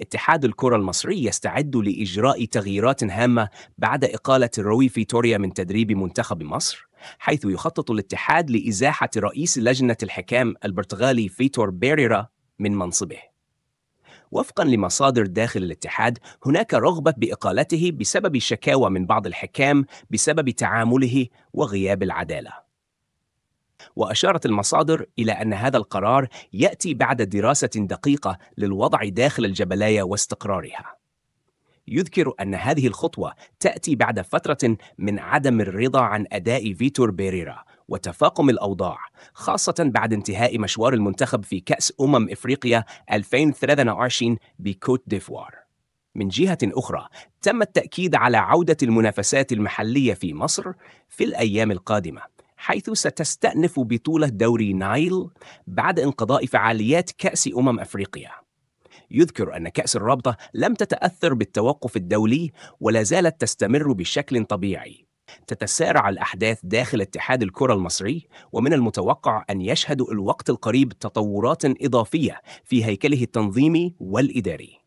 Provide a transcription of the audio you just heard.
اتحاد الكرة المصري يستعد لإجراء تغييرات هامة بعد إقالة الروي فيتوريا من تدريب منتخب مصر حيث يخطط الاتحاد لإزاحة رئيس لجنة الحكام البرتغالي فيتور بيريرا من منصبه وفقا لمصادر داخل الاتحاد هناك رغبة بإقالته بسبب شكاوى من بعض الحكام بسبب تعامله وغياب العدالة وأشارت المصادر إلى أن هذا القرار يأتي بعد دراسة دقيقة للوضع داخل الجبلاية واستقرارها. يذكر أن هذه الخطوة تأتي بعد فترة من عدم الرضا عن أداء فيتور بيريرا وتفاقم الأوضاع خاصة بعد انتهاء مشوار المنتخب في كأس أمم إفريقيا 2023 بكوت ديفوار من جهة أخرى تم التأكيد على عودة المنافسات المحلية في مصر في الأيام القادمة حيث ستستأنف بطولة دوري نايل بعد انقضاء فعاليات كأس أمم أفريقيا. يذكر أن كأس الرابطة لم تتأثر بالتوقف الدولي ولا زالت تستمر بشكل طبيعي. تتسارع الأحداث داخل اتحاد الكرة المصري ومن المتوقع أن يشهد الوقت القريب تطورات إضافية في هيكله التنظيمي والإداري.